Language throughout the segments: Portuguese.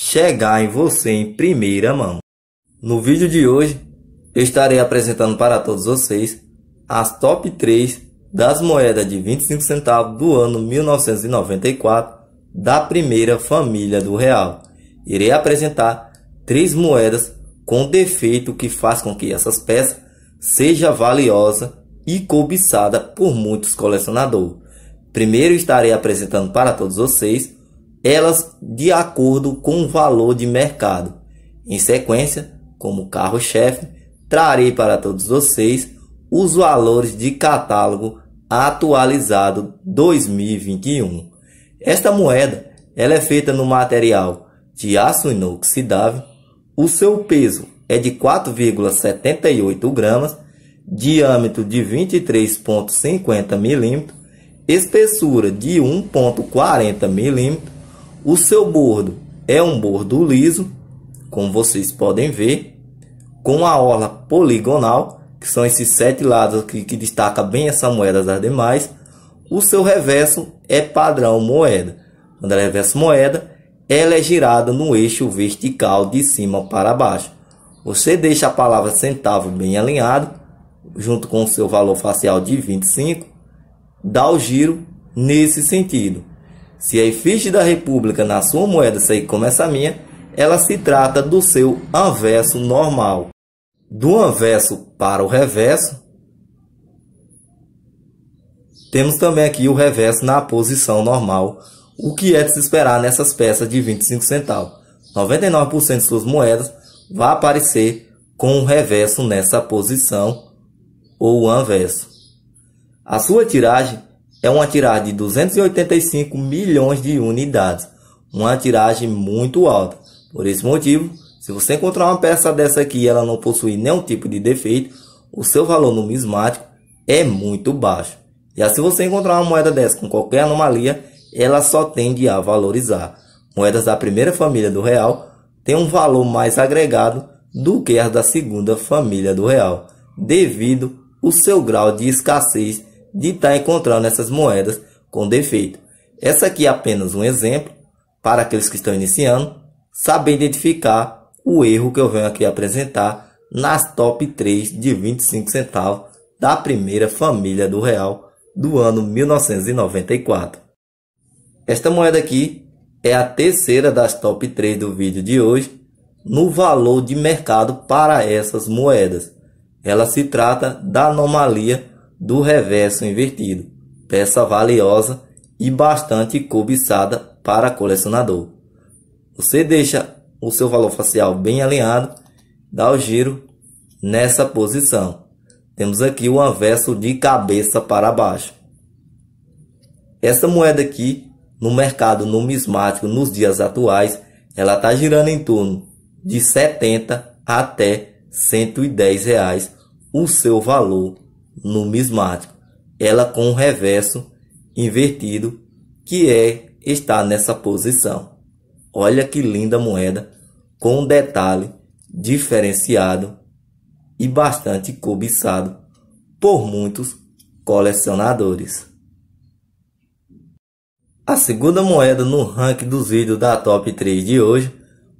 chegar em você em primeira mão. No vídeo de hoje, eu estarei apresentando para todos vocês as top 3 das moedas de 25 centavos do ano 1994 da primeira família do real. Irei apresentar três moedas com defeito que faz com que essas peças seja valiosa e cobiçada por muitos colecionadores. Primeiro estarei apresentando para todos vocês elas de acordo com o valor de mercado. Em sequência, como carro-chefe, trarei para todos vocês os valores de catálogo atualizado 2021. Esta moeda ela é feita no material de aço inoxidável, o seu peso é de 4,78 gramas, diâmetro de 23,50 milímetros, espessura de 1,40 milímetros, o seu bordo é um bordo liso, como vocês podem ver, com a orla poligonal, que são esses sete lados que, que destaca bem essa moeda das demais. O seu reverso é padrão moeda. Quando ela é reverso moeda, ela é girada no eixo vertical de cima para baixo. Você deixa a palavra centavo bem alinhado, junto com o seu valor facial de 25, dá o giro nesse sentido. Se a efígie da República na sua moeda sair como essa minha, ela se trata do seu anverso normal. Do anverso para o reverso, temos também aqui o reverso na posição normal, o que é de se esperar nessas peças de 25 centavos. 99% de suas moedas vai aparecer com o reverso nessa posição ou anverso. A sua tiragem é uma tiragem de 285 milhões de unidades, uma tiragem muito alta. Por esse motivo, se você encontrar uma peça dessa aqui e ela não possuir nenhum tipo de defeito, o seu valor numismático é muito baixo. Já se assim você encontrar uma moeda dessa com qualquer anomalia, ela só tende a valorizar. Moedas da primeira família do real têm um valor mais agregado do que as da segunda família do real, devido ao seu grau de escassez de estar tá encontrando essas moedas com defeito. Essa aqui é apenas um exemplo para aqueles que estão iniciando saber identificar o erro que eu venho aqui apresentar nas top 3 de 25 centavos da primeira família do real do ano 1994. Esta moeda aqui é a terceira das top 3 do vídeo de hoje no valor de mercado para essas moedas. Ela se trata da anomalia do reverso invertido, peça valiosa e bastante cobiçada para colecionador. Você deixa o seu valor facial bem alinhado, dá o giro nessa posição. Temos aqui o anverso de cabeça para baixo. Essa moeda aqui, no mercado numismático, nos dias atuais, ela está girando em torno de 70 até 110 reais o seu valor numismático, ela com o reverso invertido, que é está nessa posição. Olha que linda moeda com um detalhe diferenciado e bastante cobiçado por muitos colecionadores. A segunda moeda no ranking dos vídeos da top 3 de hoje,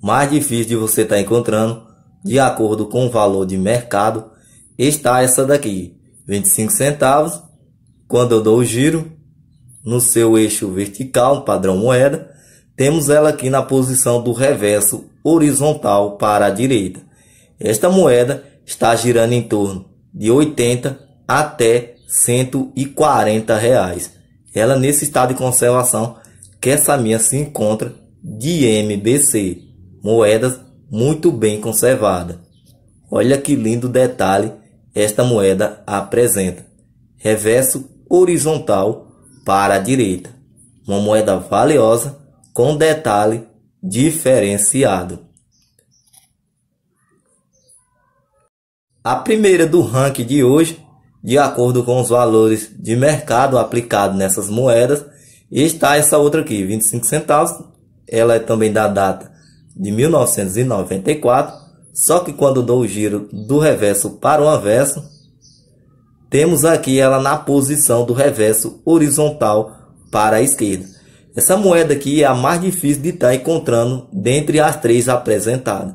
mais difícil de você estar tá encontrando, de acordo com o valor de mercado, está essa daqui, 25 centavos. Quando eu dou o giro no seu eixo vertical, padrão moeda, temos ela aqui na posição do reverso horizontal para a direita. Esta moeda está girando em torno de 80 até 140 reais. Ela nesse estado de conservação que essa minha se encontra de MBC, moedas muito bem conservada. Olha que lindo detalhe esta moeda apresenta reverso horizontal para a direita, uma moeda valiosa com detalhe diferenciado. A primeira do ranking de hoje, de acordo com os valores de mercado aplicado nessas moedas, está essa outra aqui, 25 centavos. Ela é também da data de 1994 só que quando dou o giro do reverso para o anverso, temos aqui ela na posição do reverso horizontal para a esquerda. Essa moeda aqui é a mais difícil de estar encontrando dentre as três apresentadas.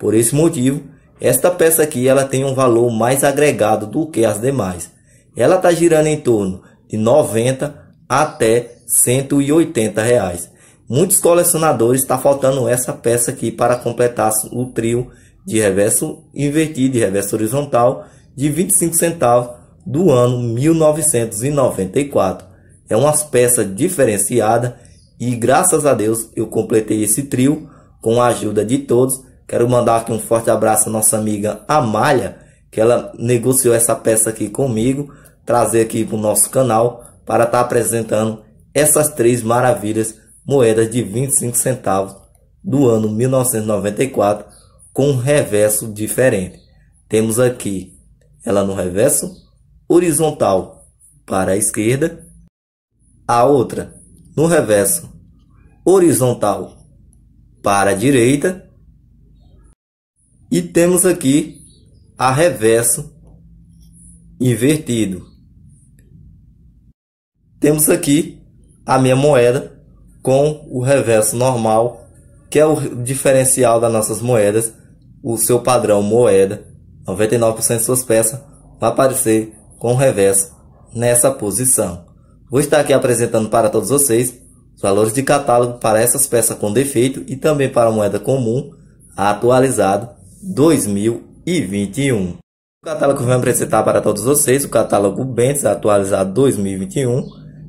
Por esse motivo, esta peça aqui ela tem um valor mais agregado do que as demais. Ela está girando em torno de 90 até 180 reais. Muitos colecionadores está faltando essa peça aqui para completar o trio de reverso invertido, de reverso horizontal, de 25 centavos do ano 1994. É umas peças diferenciadas e graças a Deus eu completei esse trio com a ajuda de todos. Quero mandar aqui um forte abraço à nossa amiga Amália, que ela negociou essa peça aqui comigo, trazer aqui para o nosso canal para estar tá apresentando essas três maravilhas moedas de 25 centavos do ano 1994 com um reverso diferente. Temos aqui ela no reverso horizontal para a esquerda, a outra no reverso horizontal para a direita e temos aqui a reverso invertido. Temos aqui a minha moeda com o reverso normal, que é o diferencial das nossas moedas o seu padrão moeda, 99% de suas peças vai aparecer com o reverso nessa posição. Vou estar aqui apresentando para todos vocês os valores de catálogo para essas peças com defeito e também para a moeda comum atualizado 2021. O catálogo que eu vou apresentar para todos vocês, o catálogo Bentes atualizado 2021.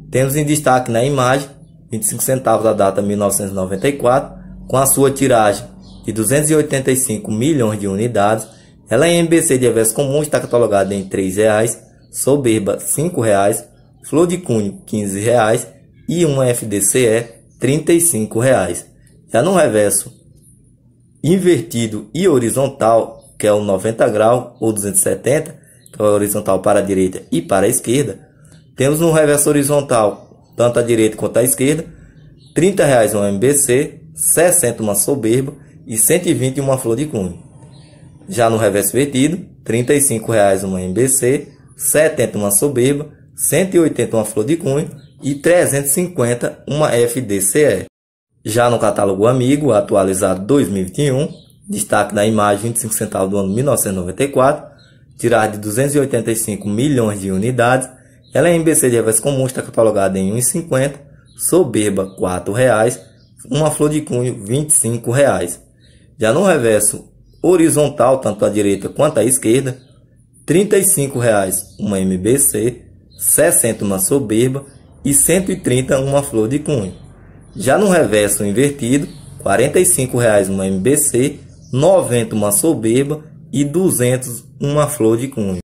Temos em destaque na imagem 25 centavos da data 1994, com a sua tiragem de 285 milhões de unidades, ela em MBC de avesso comum está catalogada em R$ 3,00, Soberba R$ 5,00, Flor de Cunho R$ 15,00 e uma FDCE R$ 35,00. Já no reverso invertido e horizontal, que é o 90 grau ou 270, que é o horizontal para a direita e para a esquerda, temos no reverso horizontal, tanto à direita quanto à esquerda, R$ 30,00 uma MBC, 60 uma Soberba e 121 flor de cunho. Já no reverso vertido, R$ 35,00 uma MBC, 70 uma soberba, 180,00 uma flor de cunho e 350 uma FDCE. Já no catálogo Amigo, atualizado 2021, destaque da imagem 25 centavos do ano 1994, tirar de 285 milhões de unidades, ela é MBC de reverso comum, está catalogada em 1,50, soberba R$ 4,00, uma flor de cunho R$ 25,00. Já no reverso horizontal, tanto à direita quanto à esquerda, R$ 35,00 uma MBC, 60,00 uma soberba e 130 uma flor de cunho. Já no reverso invertido, R$ 45,00 uma MBC, 90 uma soberba e 200 uma flor de cunho.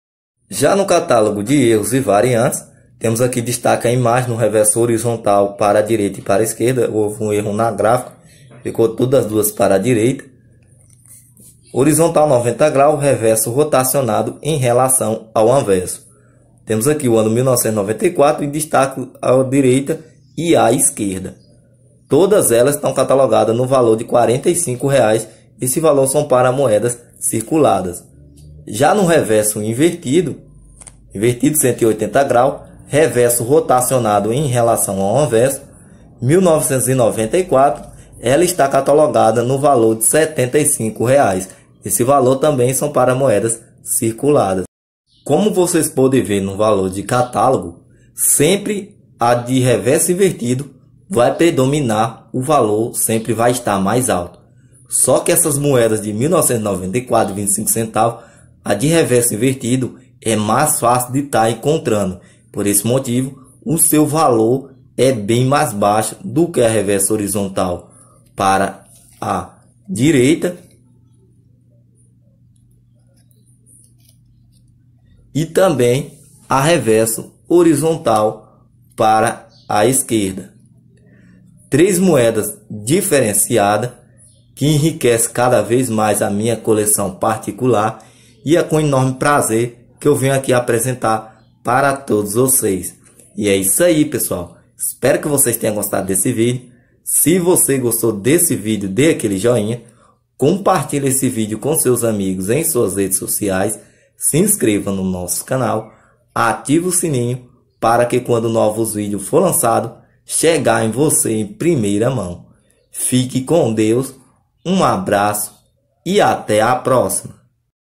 Já no catálogo de erros e variantes, temos aqui destaca a imagem no reverso horizontal para a direita e para a esquerda. Houve um erro na gráfica, ficou todas as duas para a direita horizontal 90 graus, reverso rotacionado em relação ao anverso. Temos aqui o ano 1994 e destaco à direita e à esquerda. Todas elas estão catalogadas no valor de R$ e Esse valor são para moedas circuladas. Já no reverso invertido, invertido 180 graus, reverso rotacionado em relação ao anverso, 1994 ela está catalogada no valor de R$ 75. Esse valor também são para moedas circuladas. Como vocês podem ver no valor de catálogo, sempre a de reverso invertido vai predominar, o valor sempre vai estar mais alto. Só que essas moedas de 1994 25 centavos, a de reverso invertido é mais fácil de estar encontrando. Por esse motivo, o seu valor é bem mais baixo do que a reverso horizontal para a direita e também a reverso horizontal para a esquerda. Três moedas diferenciadas que enriquece cada vez mais a minha coleção particular e é com enorme prazer que eu venho aqui apresentar para todos vocês. E é isso aí, pessoal. Espero que vocês tenham gostado desse vídeo. Se você gostou desse vídeo, dê aquele joinha, compartilhe esse vídeo com seus amigos em suas redes sociais, se inscreva no nosso canal, ative o sininho para que quando novos vídeos for lançado, chegar em você em primeira mão. Fique com Deus, um abraço e até a próxima.